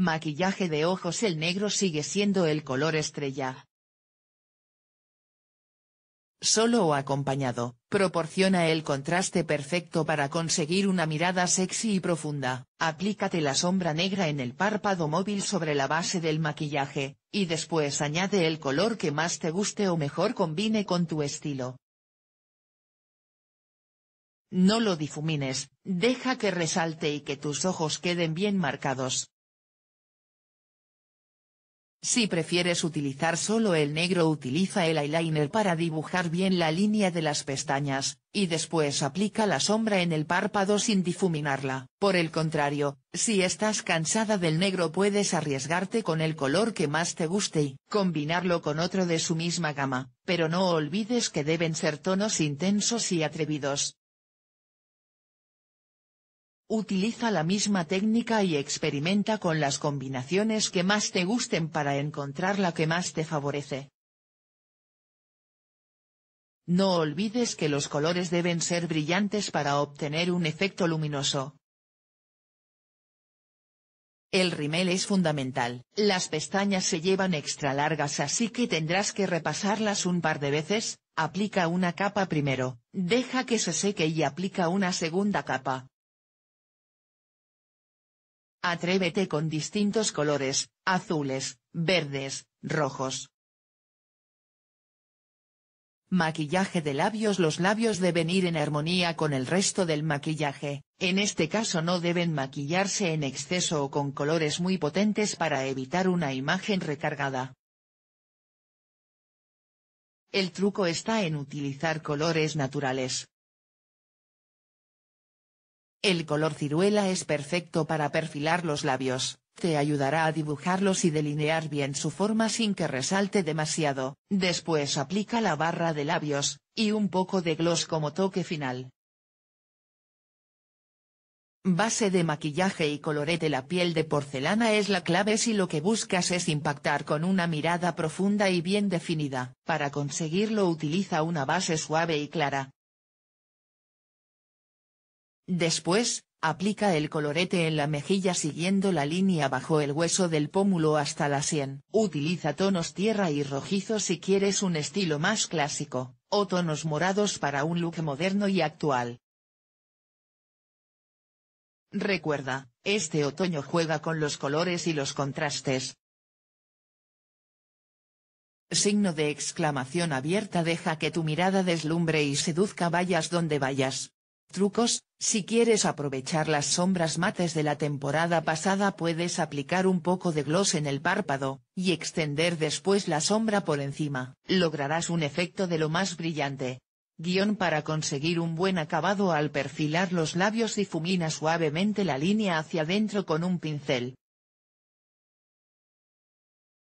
Maquillaje de ojos El negro sigue siendo el color estrella. Solo o acompañado, proporciona el contraste perfecto para conseguir una mirada sexy y profunda. Aplícate la sombra negra en el párpado móvil sobre la base del maquillaje, y después añade el color que más te guste o mejor combine con tu estilo. No lo difumines, deja que resalte y que tus ojos queden bien marcados. Si prefieres utilizar solo el negro utiliza el eyeliner para dibujar bien la línea de las pestañas, y después aplica la sombra en el párpado sin difuminarla. Por el contrario, si estás cansada del negro puedes arriesgarte con el color que más te guste y combinarlo con otro de su misma gama, pero no olvides que deben ser tonos intensos y atrevidos, Utiliza la misma técnica y experimenta con las combinaciones que más te gusten para encontrar la que más te favorece. No olvides que los colores deben ser brillantes para obtener un efecto luminoso. El rimel es fundamental, las pestañas se llevan extra largas así que tendrás que repasarlas un par de veces, aplica una capa primero, deja que se seque y aplica una segunda capa, Atrévete con distintos colores, azules, verdes, rojos. Maquillaje de labios Los labios deben ir en armonía con el resto del maquillaje, en este caso no deben maquillarse en exceso o con colores muy potentes para evitar una imagen recargada. El truco está en utilizar colores naturales, el color ciruela es perfecto para perfilar los labios, te ayudará a dibujarlos y delinear bien su forma sin que resalte demasiado, después aplica la barra de labios, y un poco de gloss como toque final. Base de maquillaje y colorete La piel de porcelana es la clave si lo que buscas es impactar con una mirada profunda y bien definida. Para conseguirlo utiliza una base suave y clara, Después, aplica el colorete en la mejilla siguiendo la línea bajo el hueso del pómulo hasta la sien. Utiliza tonos tierra y rojizo si quieres un estilo más clásico, o tonos morados para un look moderno y actual. Recuerda, este otoño juega con los colores y los contrastes. Signo de exclamación abierta deja que tu mirada deslumbre y seduzca vayas donde vayas. Trucos, si quieres aprovechar las sombras mates de la temporada pasada puedes aplicar un poco de gloss en el párpado, y extender después la sombra por encima. Lograrás un efecto de lo más brillante. Guión para conseguir un buen acabado al perfilar los labios difumina suavemente la línea hacia adentro con un pincel,